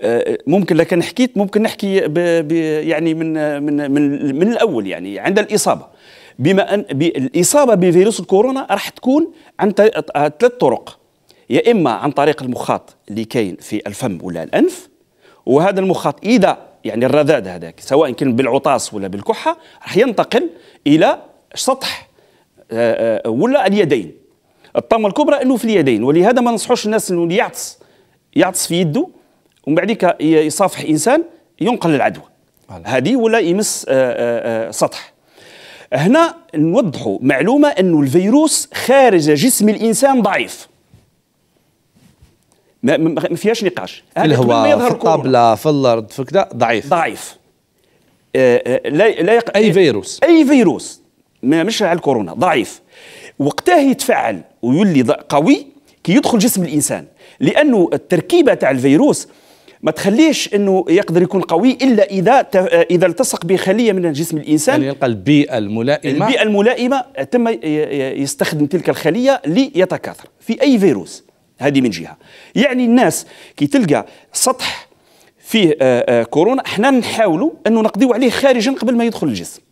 آه، ممكن لكن حكيت ممكن نحكي ب ب يعني من من من من الاول يعني عند الاصابه بما ان الاصابه بفيروس الكورونا راح تكون عن آه، ثلاث طرق يا اما عن طريق المخاط اللي كاين في الفم ولا الانف وهذا المخاط اذا يعني الرذاذ هذاك سواء كان بالعطاس ولا بالكحه راح ينتقل الى سطح آه، ولا اليدين الطامه الكبرى انه في اليدين ولهذا ما ننصحوش الناس انه يعطس يعطس في يده ومن بعد يصافح انسان ينقل العدوى هذه ولا يمس آآ آه، آآ آه، آه، سطح هنا نوضحوا معلومه انه الفيروس خارج جسم الانسان ضعيف ما, فيهاش نقاش هذا هو في الطابله في الارض في كذا ضعيف ضعيف آآ لا لا يق... اي فيروس اي فيروس ما مش على الكورونا ضعيف وقتها يتفعل ويولي قوي كي يدخل جسم الانسان لانه التركيبه تاع الفيروس ما تخليش انه يقدر يكون قوي الا اذا اذا التصق بخليه من جسم الانسان يعني يلقى البيئه الملائمه البيئه الملائمه تم يستخدم تلك الخليه ليتكاثر في اي فيروس هذه من جهه يعني الناس كي تلقى سطح فيه آه، آه، كورونا احنا نحاولوا انه نقضيوا عليه خارجا قبل ما يدخل الجسم